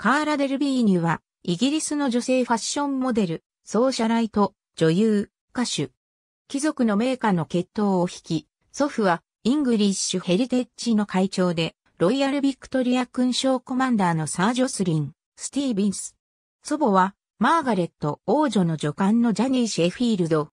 カーラ・デルビーニュは、イギリスの女性ファッションモデル、ソーシャライト、女優、歌手。貴族の名家の血統を引き、祖父は、イングリッシュヘリテッジの会長で、ロイヤル・ビクトリア勲章コマンダーのサー・ジョスリン、スティービンス。祖母は、マーガレット王女の助官のジャニー・シェフィールド。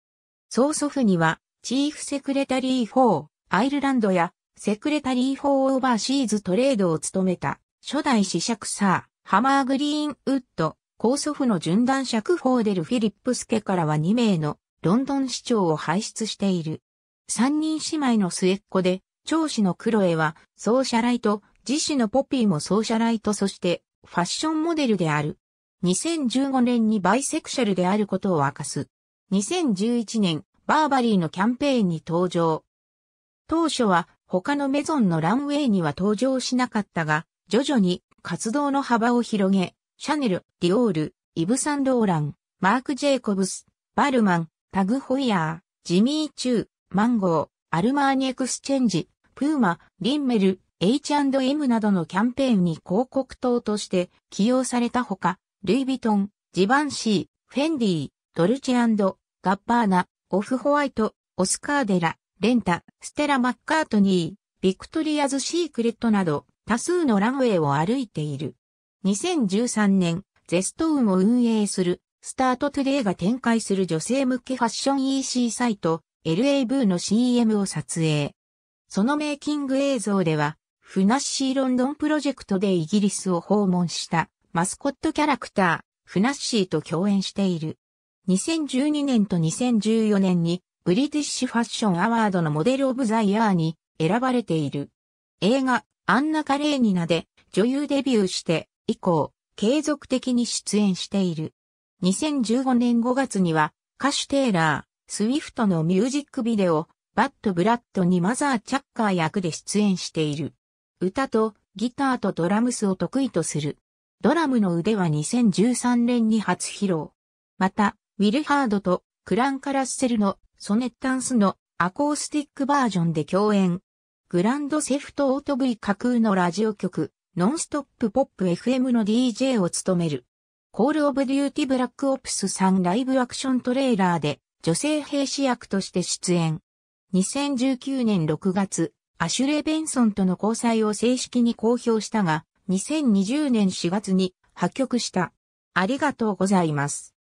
曽祖父には、チーフセクレタリー4、アイルランドや、セクレタリー4オーバーシーズトレードを務めた、初代司爵サー。ハマー・グリーンウッド、高祖父の順断者フォーデル・フィリップス家からは2名のロンドン市長を輩出している。三人姉妹の末っ子で、長子のクロエは、ソーシャライト、自子のポピーもソーシャライトそして、ファッションモデルである。2015年にバイセクシャルであることを明かす。2011年、バーバリーのキャンペーンに登場。当初は、他のメゾンのランウェイには登場しなかったが、徐々に活動の幅を広げ、シャネル、ディオール、イブ・サンローラン、マーク・ジェイコブス、バルマン、タグ・ホイヤー、ジミー・チュー、マンゴー、アルマーニ・エクスチェンジ、プーマ、リンメル、H&M などのキャンペーンに広告塔として起用されたほか、ルイ・ヴィトン、ジバンシー、フェンディドルチェガッバーナ、オフホワイト、オスカーデラ、レンタ、ステラ・マッカートニー、ビクトリアズ・シークレットなど、多数のランウェイを歩いている。2013年、ゼストウンを運営する、スタートトゥデイが展開する女性向けファッション EC サイト、l a ブーの CM を撮影。そのメイキング映像では、フナッシーロンドンプロジェクトでイギリスを訪問したマスコットキャラクター、フナッシーと共演している。2012年と2014年に、ブリティッシュファッションアワードのモデルオブザイヤーに選ばれている。映画、アンナ・カレーニナで女優デビューして以降、継続的に出演している。2015年5月には歌手テイラー、スウィフトのミュージックビデオ、バッド・ブラッドにマザー・チャッカー役で出演している。歌とギターとドラムスを得意とする。ドラムの腕は2013年に初披露。また、ウィルハードとクランカラッセルのソネッタンスのアコースティックバージョンで共演、グランドセフトオートイ架空のラジオ局、ノンストップポップ FM の DJ を務める。コールオブデューティブラックオプス3ライブアクショントレーラーで女性兵士役として出演。2019年6月、アシュレ・ベンソンとの交際を正式に公表したが、2020年4月に破局した。ありがとうございます。